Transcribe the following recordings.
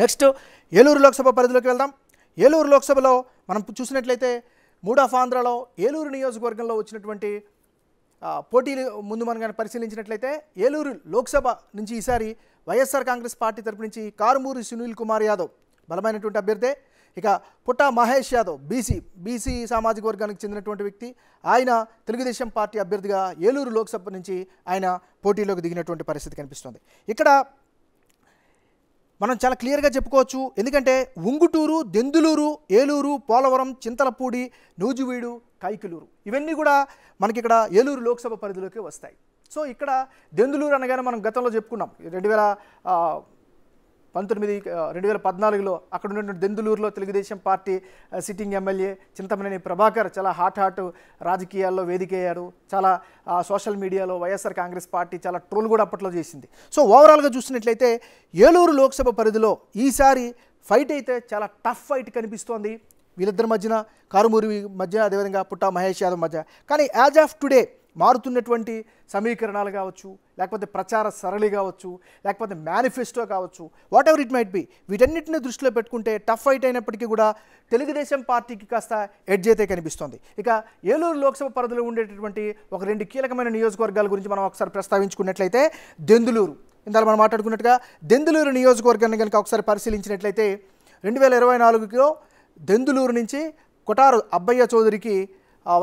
next Eluru Lok Sabha పరిధిలోకి వెళ్దాం ఏలూరు లోక్సభలో మనం చూసినట్లయితే మూడ్ ఆఫ్ ఆంధ్రాలో ఏలూరు నియోజకవర్గంలో వచ్చినటువంటి పోటీలు ముందు మనం కానీ పరిశీలించినట్లయితే ఏలూరు లోక్సభ నుంచి ఈసారి వైఎస్ఆర్ కాంగ్రెస్ పార్టీ తరపు నుంచి కారుమూరి సునీల్ కుమార్ యాదవ్ బలమైనటువంటి అభ్యర్థే ఇక పుట్ట మహేష్ యాదవ్ బీసీ బీసీ సామాజిక వర్గానికి చెందినటువంటి వ్యక్తి ఆయన తెలుగుదేశం పార్టీ అభ్యర్థిగా ఏలూరు లోక్సభ నుంచి ఆయన పోటీలోకి దిగినటువంటి పరిస్థితి కనిపిస్తుంది ఇక్కడ మనం చాలా క్లియర్గా చెప్పుకోవచ్చు ఎందుకంటే ఉంగుటూరు దెందులూరు ఏలూరు పోలవరం చింతలపూడి నూజువీడు కైకిలూరు ఇవన్నీ కూడా మనకి ఇక్కడ ఏలూరు లోక్సభ పరిధిలోకి వస్తాయి సో ఇక్కడ దెందులూరు అనగానే మనం గతంలో చెప్పుకున్నాం రెండు వేల పంతొమ్మిది రెండు వేల పద్నాలుగులో అక్కడ ఉన్నటువంటి దెందులూరులో Telugu Desam party sitting MLA Chintamaneni Prabhakar చాలా హాట్ హాట్ రాజకీయాల్లో వేదికయ్యాడు చాలా సోషల్ మీడియాలో వైఎస్ఆర్ కాంగ్రెస్ పార్టీ చాలా ట్రోల్ కూడా అప్పట్లో చేసింది సో ఓవరాల్గా చూసినట్లయితే ఏలూరు లోక్సభ పరిధిలో ఈసారి ఫైట్ అయితే చాలా టఫ్ ఫైట్ కనిపిస్తోంది వీళ్ళిద్దరి మధ్యన కారుమూరి మధ్య అదేవిధంగా పుట్టా మహేష్ యాదవ్ మధ్య కానీ యాజ్ ఆఫ్ టుడే మారుతున్నటువంటి సమీకరణాలు కావచ్చు లేకపోతే ప్రచార సరళి కావచ్చు లేకపోతే మేనిఫెస్టో కావచ్చు whatever it might be వీటన్నిటిని దృష్టిలో పెట్టుకుంటే టఫ్ ఫైట్ అయినప్పటికీ కూడా తెలుగుదేశం పార్టీకి కాస్త ఎడ్జ్ అయితే కనిపిస్తోంది ఇక ఏలూరు లోక్సభ పరిధిలో ఉండేటటువంటి ఒక రెండు కీలకమైన నియోజకవర్గాల గురించి మనం ఒకసారి ప్రస్తావించుకున్నట్లయితే దెందులూరు ఇందాక మనం మాట్లాడుకున్నట్టుగా దెందులూరు నియోజకవర్గాన్ని కనుక ఒకసారి పరిశీలించినట్లయితే రెండు వేల ఇరవై నాలుగులో దెందులూరు నుంచి కొటారు అబ్బయ్య చౌదరికి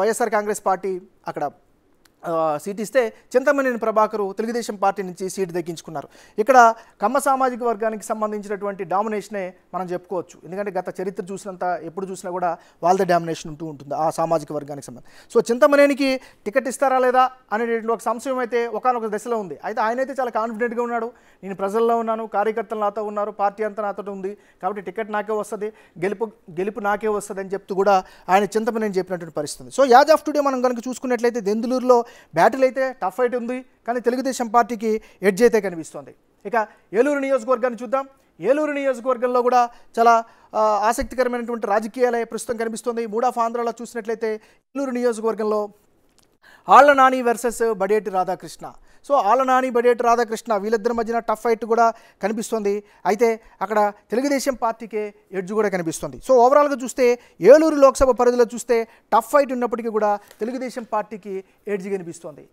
వైఎస్ఆర్ కాంగ్రెస్ పార్టీ అక్కడ సీట్ ఇస్తే చింతమనేని ప్రభాకరు తెలుగుదేశం పార్టీ నుంచి సీటు దక్కించుకున్నారు ఇక్కడ కమ్మ సామాజిక వర్గానికి సంబంధించినటువంటి డామినేషనే మనం చెప్పుకోవచ్చు ఎందుకంటే గత చరిత్ర చూసినంత ఎప్పుడు చూసినా కూడా వాళ్ళదే డామినేషన్ ఉంటూ ఉంటుంది ఆ సామాజిక వర్గానికి సంబంధించి సో చింతమనేనికి టికెట్ ఇస్తారా లేదా అనేటువంటి ఒక సంశయం అయితే ఒకనొక దశలో ఉంది అయితే ఆయన అయితే చాలా కాన్ఫిడెంట్గా ఉన్నాడు నేను ప్రజల్లో ఉన్నాను కార్యకర్తలు నాతో ఉన్నారు పార్టీ అంతా నాతో ఉంది కాబట్టి టికెట్ నాకే వస్తుంది గెలుపు గెలుపు నాకే వస్తుంది అని చెప్తూ కూడా ఆయన చింతమనేని చెప్పినటువంటి పరిస్థితి సో యాజ్ ఆఫ్ టుడే మనం కనుక చూసుకున్నట్లయితే దెందులూరులో బ్యాటిల్ అయితే టఫ్ అయితే ఉంది కానీ తెలుగుదేశం పార్టీకి ఎడ్జ్ అయితే కనిపిస్తోంది ఇక ఏలూరు నియోజకవర్గాన్ని చూద్దాం ఏలూరు నియోజకవర్గంలో కూడా చాలా ఆసక్తికరమైనటువంటి రాజకీయాలే ప్రస్తుతం కనిపిస్తుంది ఆఫ్ ఆంధ్రాలో చూసినట్లయితే ఏలూరు నియోజకవర్గంలో ఆళ్ల నాని వర్సెస్ బడేటి రాధాకృష్ణ సో ఆలనాని బడేటి రాధాకృష్ణ వీళ్ళిద్దరి మధ్యన టఫ్ ఫైట్ కూడా కనిపిస్తుంది అయితే అక్కడ తెలుగుదేశం పార్టీకే ఎడ్జ్ కూడా కనిపిస్తుంది సో ఓవరాల్గా చూస్తే ఏలూరు లోక్సభ పరిధిలో చూస్తే టఫ్ ఫైట్ ఉన్నప్పటికీ కూడా తెలుగుదేశం పార్టీకి ఎడ్జ్ కనిపిస్తుంది